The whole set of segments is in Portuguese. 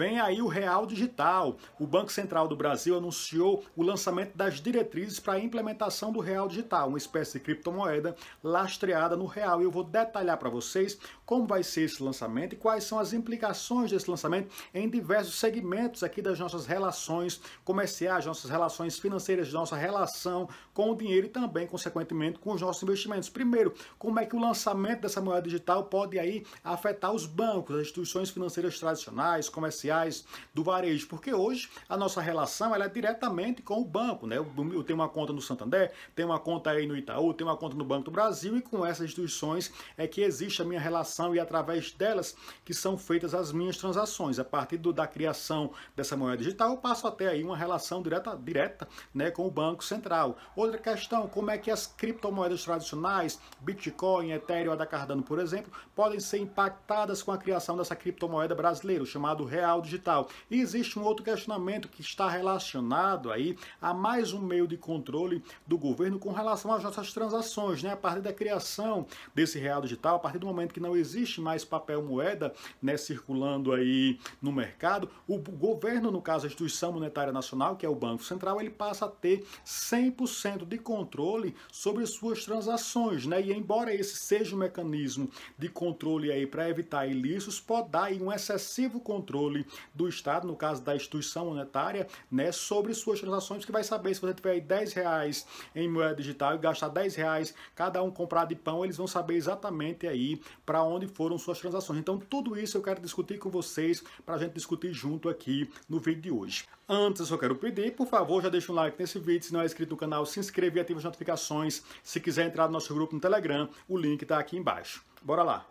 Vem aí o real digital. O Banco Central do Brasil anunciou o lançamento das diretrizes para a implementação do real digital, uma espécie de criptomoeda lastreada no real. E eu vou detalhar para vocês como vai ser esse lançamento e quais são as implicações desse lançamento em diversos segmentos aqui das nossas relações comerciais, nossas relações financeiras, nossa relação com o dinheiro e também, consequentemente, com os nossos investimentos. Primeiro, como é que o lançamento dessa moeda digital pode aí afetar os bancos, as instituições financeiras tradicionais, comerciais comerciais do varejo, porque hoje a nossa relação ela é diretamente com o banco, né? Eu tenho uma conta no Santander, tenho uma conta aí no Itaú, tenho uma conta no Banco do Brasil e com essas instituições é que existe a minha relação e através delas que são feitas as minhas transações. A partir do, da criação dessa moeda digital, eu passo até aí uma relação direta, direta né, com o Banco Central. Outra questão, como é que as criptomoedas tradicionais, Bitcoin, Ethereum, Ada Cardano, por exemplo, podem ser impactadas com a criação dessa criptomoeda brasileira, chamado real digital. E existe um outro questionamento que está relacionado aí a mais um meio de controle do governo com relação às nossas transações, né? A partir da criação desse real digital, a partir do momento que não existe mais papel moeda, né, circulando aí no mercado, o governo, no caso a instituição monetária nacional, que é o Banco Central, ele passa a ter 100% de controle sobre suas transações, né? E embora esse seja um mecanismo de controle aí para evitar ilícitos, pode dar um excessivo controle do Estado, no caso da instituição monetária, né, sobre suas transações, que vai saber se você tiver 10 reais em moeda digital e gastar 10 reais cada um comprar de pão, eles vão saber exatamente aí para onde foram suas transações. Então tudo isso eu quero discutir com vocês para a gente discutir junto aqui no vídeo de hoje. Antes eu só quero pedir, por favor, já deixa um like nesse vídeo, se não é inscrito no canal, se inscreva e ativa as notificações. Se quiser entrar no nosso grupo no Telegram, o link está aqui embaixo. Bora lá!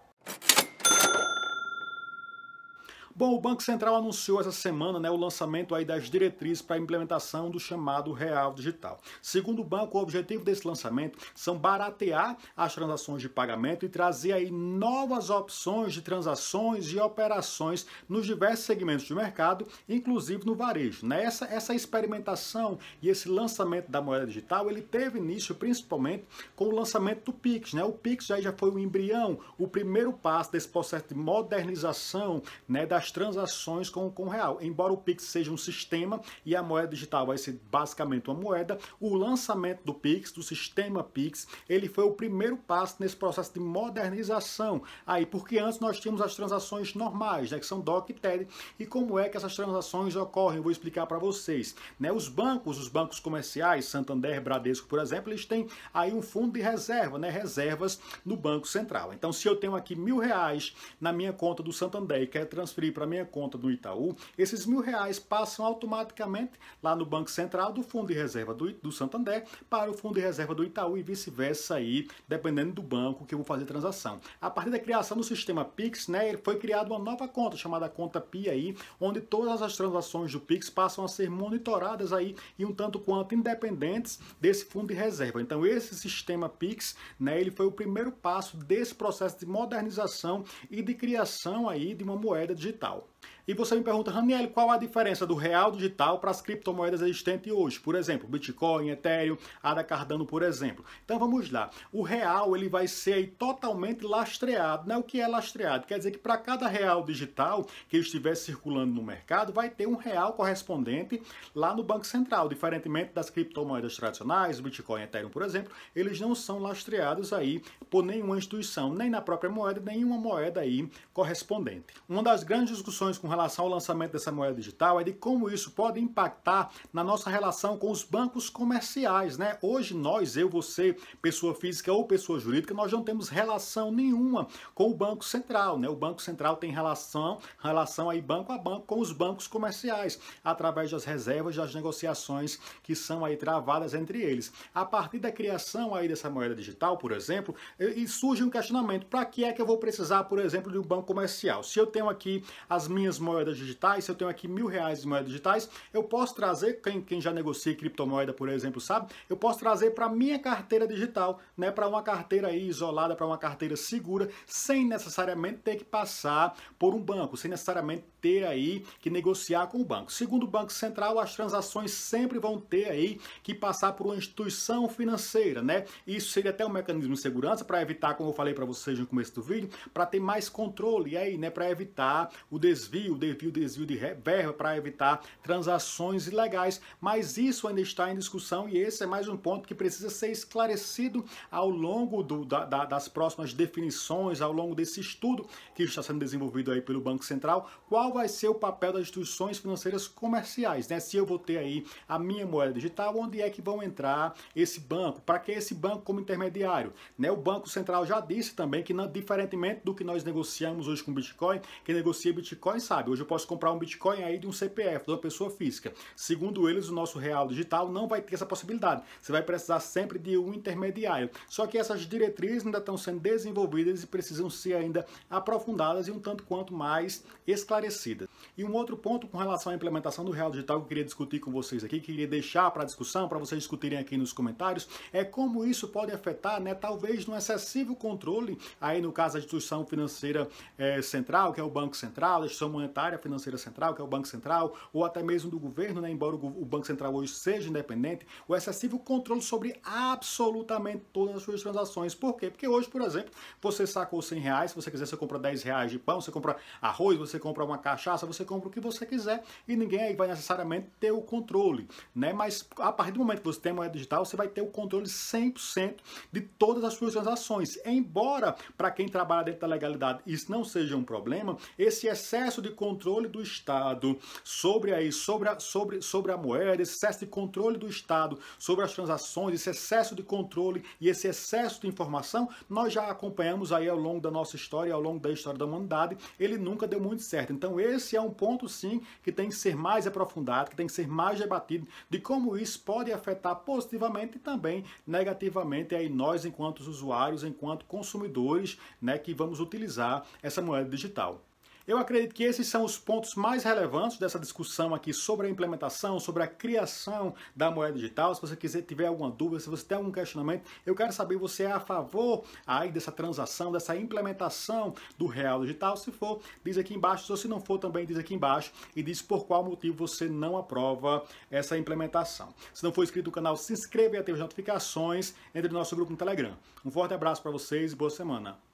Bom, o Banco Central anunciou essa semana né, o lançamento aí das diretrizes para a implementação do chamado Real Digital. Segundo o banco, o objetivo desse lançamento são baratear as transações de pagamento e trazer aí novas opções de transações e operações nos diversos segmentos de mercado, inclusive no varejo. Né? Essa, essa experimentação e esse lançamento da moeda digital, ele teve início principalmente com o lançamento do Pix. Né? O Pix já, já foi um embrião, o primeiro passo desse processo de modernização né, das transações com, com o real. Embora o Pix seja um sistema e a moeda digital vai ser basicamente uma moeda, o lançamento do Pix, do sistema Pix, ele foi o primeiro passo nesse processo de modernização. Aí, porque antes nós tínhamos as transações normais, né, que são DOC e TED, e como é que essas transações ocorrem? Eu vou explicar para vocês. Né? Os bancos, os bancos comerciais, Santander, Bradesco, por exemplo, eles têm aí um fundo de reserva, né? reservas no Banco Central. Então, se eu tenho aqui mil reais na minha conta do Santander e quero transferir para minha conta do Itaú, esses mil reais passam automaticamente lá no Banco Central do Fundo de Reserva do, do Santander para o Fundo de Reserva do Itaú e vice-versa aí, dependendo do banco que eu vou fazer transação. A partir da criação do sistema Pix, né, foi criada uma nova conta chamada conta PI aí, onde todas as transações do Pix passam a ser monitoradas aí e um tanto quanto independentes desse fundo de reserva. Então esse sistema Pix, né, ele foi o primeiro passo desse processo de modernização e de criação aí de uma moeda digital digital. E você me pergunta, Raniel, qual a diferença do real digital para as criptomoedas existentes hoje? Por exemplo, Bitcoin, Ethereum, ADA Cardano, por exemplo. Então vamos lá. O real ele vai ser totalmente lastreado. Né? O que é lastreado? Quer dizer que para cada real digital que estiver circulando no mercado, vai ter um real correspondente lá no Banco Central. Diferentemente das criptomoedas tradicionais, Bitcoin, Ethereum, por exemplo, eles não são lastreados aí por nenhuma instituição, nem na própria moeda, nenhuma moeda aí correspondente. Uma das grandes grandes discussões com relação ao lançamento dessa moeda digital é de como isso pode impactar na nossa relação com os bancos comerciais, né? Hoje nós, eu, você, pessoa física ou pessoa jurídica, nós não temos relação nenhuma com o Banco Central, né? O Banco Central tem relação, relação aí banco a banco com os bancos comerciais, através das reservas, das negociações que são aí travadas entre eles. A partir da criação aí dessa moeda digital, por exemplo, e surge um questionamento, para que é que eu vou precisar, por exemplo, de um banco comercial? Se eu tenho aqui as minhas moedas digitais, se eu tenho aqui mil reais de moedas digitais, eu posso trazer, quem, quem já negocia criptomoeda, por exemplo, sabe, eu posso trazer para minha carteira digital, né, para uma carteira aí isolada, para uma carteira segura, sem necessariamente ter que passar por um banco, sem necessariamente ter aí que negociar com o banco. Segundo o Banco Central, as transações sempre vão ter aí que passar por uma instituição financeira, né? Isso seria até um mecanismo de segurança para evitar, como eu falei para vocês no começo do vídeo, para ter mais controle aí, né, para evitar o desvio, o desvio, o desvio de verba para evitar transações ilegais. Mas isso ainda está em discussão e esse é mais um ponto que precisa ser esclarecido ao longo do, da, da, das próximas definições, ao longo desse estudo que está sendo desenvolvido aí pelo Banco Central, qual vai ser o papel das instituições financeiras comerciais, né? Se eu vou ter aí a minha moeda digital, onde é que vão entrar esse banco? Para que esse banco como intermediário? Né? O Banco Central já disse também que, diferentemente do que nós negociamos hoje com o Bitcoin, que negocia Bitcoin sabe. Hoje eu posso comprar um Bitcoin aí de um CPF, de uma pessoa física. Segundo eles, o nosso real digital não vai ter essa possibilidade. Você vai precisar sempre de um intermediário. Só que essas diretrizes ainda estão sendo desenvolvidas e precisam ser ainda aprofundadas e um tanto quanto mais esclarecidas. E um outro ponto com relação à implementação do real digital que eu queria discutir com vocês aqui, que queria deixar para discussão, para vocês discutirem aqui nos comentários, é como isso pode afetar, né, talvez no excessivo controle, aí no caso da instituição financeira é, central, que é o Banco Central, Central, da instituição monetária financeira central, que é o Banco Central, ou até mesmo do governo, né, embora o Banco Central hoje seja independente, o excessivo controle sobre absolutamente todas as suas transações. Por quê? Porque hoje, por exemplo, você sacou 100 reais, se você quiser, você compra 10 reais de pão, você compra arroz, você compra uma cachaça, você compra o que você quiser e ninguém aí vai necessariamente ter o controle. Né? Mas a partir do momento que você tem moeda digital, você vai ter o controle 100% de todas as suas transações. Embora, para quem trabalha dentro da legalidade, isso não seja um problema, esse é excesso de controle do Estado sobre, aí, sobre, a, sobre, sobre a moeda, esse excesso de controle do Estado sobre as transações, esse excesso de controle e esse excesso de informação, nós já acompanhamos aí ao longo da nossa história, ao longo da história da humanidade, ele nunca deu muito certo. Então esse é um ponto, sim, que tem que ser mais aprofundado, que tem que ser mais debatido, de como isso pode afetar positivamente e também negativamente aí nós, enquanto usuários, enquanto consumidores, né, que vamos utilizar essa moeda digital. Eu acredito que esses são os pontos mais relevantes dessa discussão aqui sobre a implementação, sobre a criação da moeda digital. Se você quiser, tiver alguma dúvida, se você tem algum questionamento, eu quero saber você é a favor aí dessa transação, dessa implementação do real digital. Se for, diz aqui embaixo. Se não for, também diz aqui embaixo e diz por qual motivo você não aprova essa implementação. Se não for inscrito no canal, se inscreva e ative as notificações entre no nosso grupo no Telegram. Um forte abraço para vocês e boa semana.